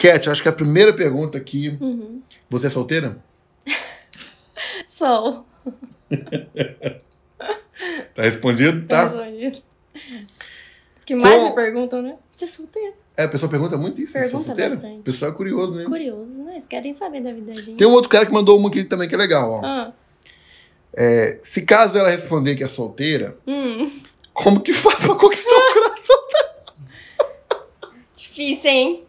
Cat, acho que a primeira pergunta aqui. Uhum. Você é solteira? Sou. tá respondido? Tá. tá. Respondido. O que mais Com... me perguntam, né? Você é solteira? É, a pessoa pergunta muito isso. Né? É pergunta solteira? bastante. O pessoal é curioso, né? Curioso, né? Eles querem saber da vida da gente. Tem um outro cara que mandou uma aqui também que é legal, ó. Ah. É, se caso ela responder que é solteira, hum. como que faz pra conquistar o coração dela? Difícil, hein?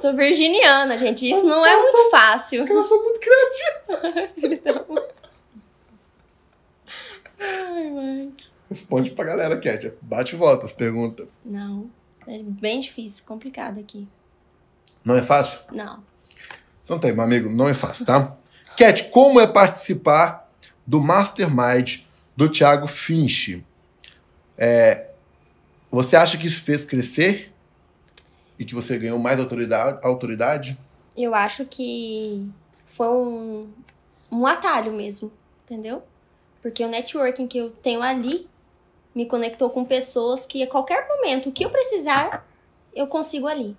Sou virginiana, gente. Isso então é eu não é sou, muito fácil. eu sou muito criativa. Então. Ai, Mike. Responde pra galera, Cat. Bate e volta as perguntas. Não. É bem difícil, complicado aqui. Não é fácil? Não. Então tá aí, meu amigo, não é fácil, tá? Cat, como é participar do Mastermind do Thiago Finch? É, você acha que isso fez crescer? e que você ganhou mais autoridade? autoridade? Eu acho que foi um, um atalho mesmo, entendeu? Porque o networking que eu tenho ali me conectou com pessoas que a qualquer momento, o que eu precisar, eu consigo ali.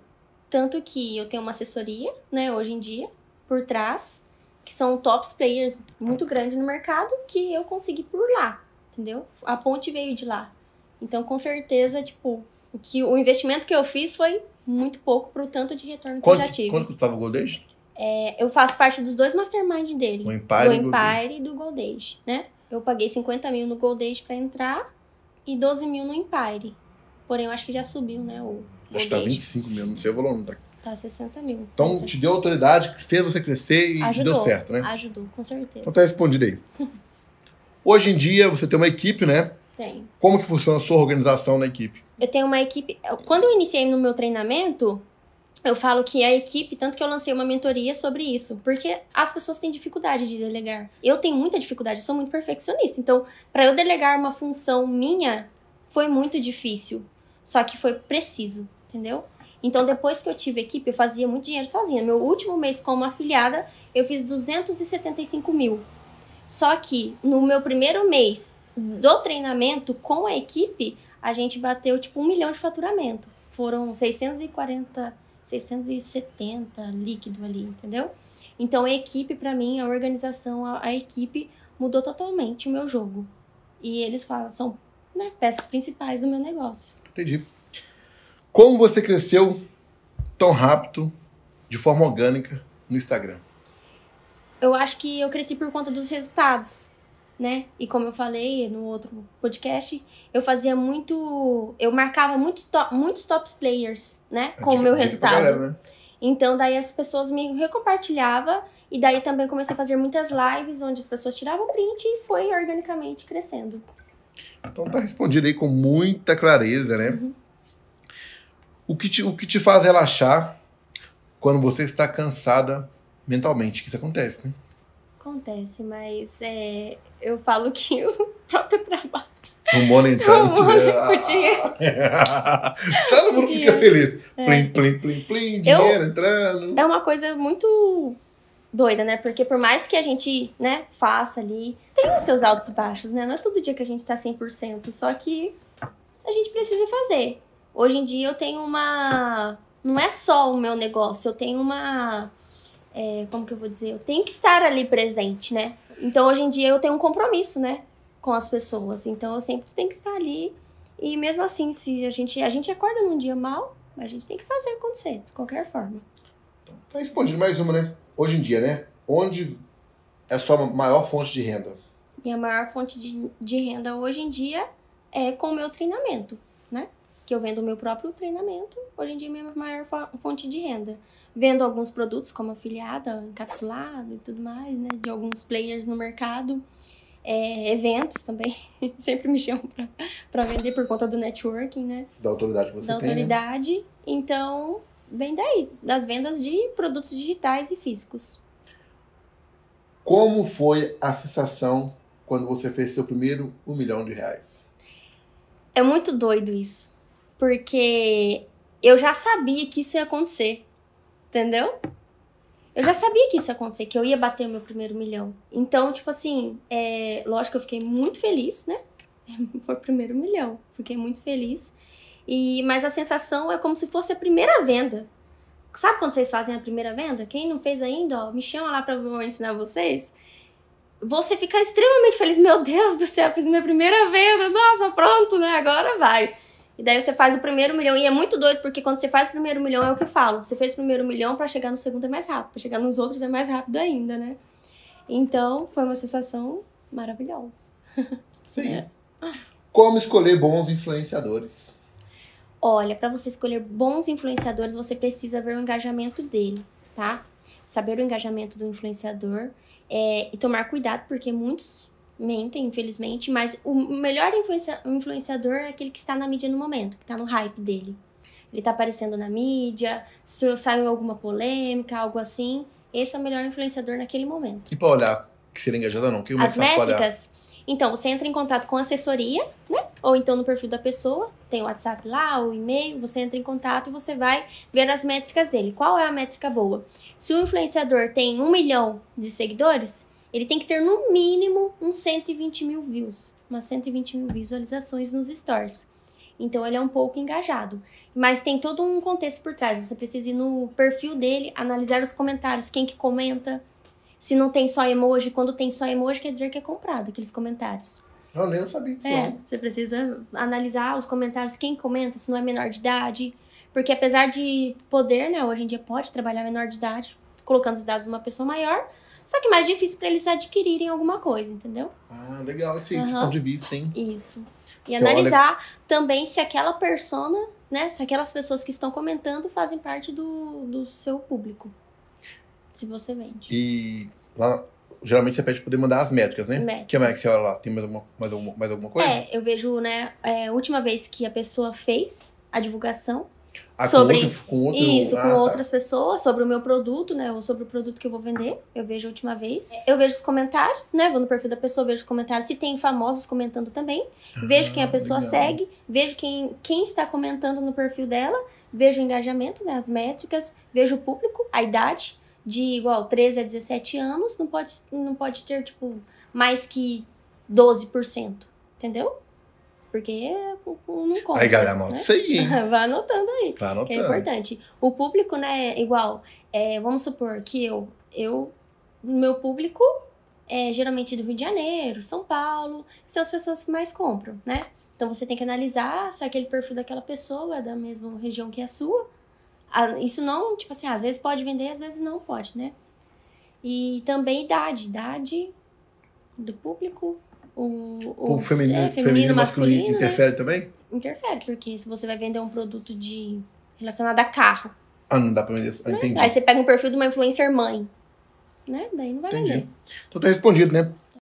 Tanto que eu tenho uma assessoria, né, hoje em dia, por trás, que são tops players muito grandes no mercado, que eu consegui por lá, entendeu? A ponte veio de lá. Então, com certeza, tipo, que, o investimento que eu fiz foi muito pouco pro tanto de retorno quanto, que eu já tive. Quanto custava o Goldage? É, eu faço parte dos dois mastermind dele. O Empire, Empire e do Goldage, né? Eu paguei 50 mil no Goldage para entrar e 12 mil no Empire. Porém, eu acho que já subiu, né? O acho que tá 25 mil, não sei o volume, tá? Tá 60 mil. Então, te deu autoridade, fez você crescer e ajudou, deu certo, né? Ajudou, com certeza. Então tá respondido aí. Hoje em dia, você tem uma equipe, né? Tem. Como que funciona a sua organização na equipe? Eu tenho uma equipe. Quando eu iniciei no meu treinamento, eu falo que a equipe, tanto que eu lancei uma mentoria sobre isso, porque as pessoas têm dificuldade de delegar. Eu tenho muita dificuldade, eu sou muito perfeccionista. Então, para eu delegar uma função minha, foi muito difícil. Só que foi preciso, entendeu? Então, depois que eu tive equipe, eu fazia muito dinheiro sozinha. Meu último mês como afiliada, eu fiz 275 mil. Só que no meu primeiro mês do treinamento com a equipe, a gente bateu tipo um milhão de faturamento. Foram 640, 670 líquido ali, entendeu? Então a equipe, para mim, a organização, a, a, equipe mudou totalmente o meu jogo. E eles falam, são né, peças principais do meu negócio. Entendi. Como você cresceu tão rápido, de forma orgânica, no Instagram? Eu acho que eu cresci por conta dos resultados né? E como eu falei no outro podcast, eu fazia muito. Eu marcava muito muitos tops players, né? Com o meu resultado. Galera, né? Então, daí as pessoas me recompartilhavam. E daí também comecei a fazer muitas lives onde as pessoas tiravam print e foi organicamente crescendo. Então tá respondido aí com muita clareza, né? Uhum. O, que te, o que te faz relaxar quando você está cansada mentalmente? Que isso acontece, né? acontece, mas é, eu falo que o próprio trabalho. O monetário. O monetário né? podia. Todo mundo fica feliz. É. Plim, plim, plim, plim, dinheiro eu, entrando. É uma coisa muito doida, né? Porque por mais que a gente, né, faça ali, tem os seus altos e baixos, né? Não é todo dia que a gente tá 100%, só que a gente precisa fazer. Hoje em dia eu tenho uma não é só o meu negócio, eu tenho uma é, como que eu vou dizer? Eu tenho que estar ali presente, né? Então hoje em dia eu tenho um compromisso, né? Com as pessoas. Então eu sempre tenho que estar ali. E mesmo assim, se a gente, a gente acorda num dia mal, a gente tem que fazer acontecer, de qualquer forma. Tá respondendo mais uma, né? Hoje em dia, né? Onde é a sua maior fonte de renda? Minha maior fonte de, de renda hoje em dia é com o meu treinamento, né? que eu vendo o meu próprio treinamento, hoje em dia é minha maior fonte de renda. Vendo alguns produtos como afiliada, encapsulado e tudo mais, né? De alguns players no mercado. É, eventos também, sempre me chamam para vender por conta do networking, né? Da autoridade que você da tem. Da né? autoridade. Né? Então, vem daí, das vendas de produtos digitais e físicos. Como foi a sensação quando você fez seu primeiro um milhão de reais? É muito doido isso. Porque eu já sabia que isso ia acontecer. Entendeu? Eu já sabia que isso ia acontecer, que eu ia bater o meu primeiro milhão. Então, tipo assim, é, lógico que eu fiquei muito feliz, né? Foi o primeiro milhão. Fiquei muito feliz. E, mas a sensação é como se fosse a primeira venda. Sabe quando vocês fazem a primeira venda? Quem não fez ainda, ó, me chama lá pra eu ensinar vocês. Você fica extremamente feliz. Meu Deus do céu, fiz minha primeira venda. Nossa, pronto, né? Agora vai. E daí você faz o primeiro milhão. E é muito doido, porque quando você faz o primeiro milhão, é o que eu falo. Você fez o primeiro milhão, para chegar no segundo é mais rápido. Pra chegar nos outros é mais rápido ainda, né? Então, foi uma sensação maravilhosa. Sim. É. Como escolher bons influenciadores? Olha, para você escolher bons influenciadores, você precisa ver o engajamento dele, tá? Saber o engajamento do influenciador é, e tomar cuidado, porque muitos mentem, infelizmente, mas o melhor influencia influenciador é aquele que está na mídia no momento, que está no hype dele. Ele está aparecendo na mídia, se saiu alguma polêmica, algo assim, esse é o melhor influenciador naquele momento. E para olhar que seria engajado não? Que As métricas? Então, você entra em contato com assessoria, né? Ou então no perfil da pessoa, tem o WhatsApp lá, o e-mail, você entra em contato e você vai ver as métricas dele. Qual é a métrica boa? Se o influenciador tem um milhão de seguidores, ele tem que ter no mínimo uns 120 mil views, umas 120 mil visualizações nos stores. Então ele é um pouco engajado. Mas tem todo um contexto por trás. Você precisa ir no perfil dele, analisar os comentários, quem que comenta. Se não tem só emoji, quando tem só emoji, quer dizer que é comprado aqueles comentários. Eu nem sabia disso. É, não. você precisa analisar os comentários, quem comenta, se não é menor de idade. Porque apesar de poder, né, hoje em dia pode trabalhar menor de idade, colocando os dados de uma pessoa maior, só que mais difícil para eles adquirirem alguma coisa, entendeu? Ah, legal esse, uhum. esse ponto de vista, hein? Isso. E Você analisar olha... também se aquela persona, né? Se aquelas pessoas que estão comentando fazem parte do, do seu público. Se você vende. E lá, geralmente você pede poder mandar as métricas, né? Métricas. que mais que você olha lá? Tem mais alguma, mais alguma, mais alguma coisa? É, eu vejo, né? É, a última vez que a pessoa fez a divulgação, ah, sobre com outro, com outro, isso, ah, com tá. outras pessoas, sobre o meu produto, né? Ou sobre o produto que eu vou vender. Eu vejo a última vez. Eu vejo os comentários, né? Vou no perfil da pessoa, vejo os comentários. Se tem famosos comentando também. Vejo ah, quem a ah, pessoa legal. segue, vejo quem, quem está comentando no perfil dela, vejo o engajamento, né? As métricas, vejo o público, a idade. De igual 13 a 17 anos, não pode, não pode ter, tipo, mais que 12%. Entendeu? Porque é não conta. Aí, galera, anota né? isso aí. Vai anotando aí. Vai anotando. Que é importante. O público, né, igual, é, vamos supor que eu, eu, meu público é geralmente do Rio de Janeiro, São Paulo, são as pessoas que mais compram, né? Então você tem que analisar se aquele perfil daquela pessoa é da mesma região que a sua. Ah, isso não, tipo assim, às vezes pode vender, às vezes não pode, né? E também idade. Idade do público. O, o, feminino, é, feminino, feminino masculino, masculino, né? interfere né? também? Interfere, porque se você vai vender um produto de relacionado a carro. Ah, não dá pra vender. Ah, né? entendi. Aí você pega um perfil de uma influencer mãe. Né? Daí não vai entendi. vender. Então tá respondido, né?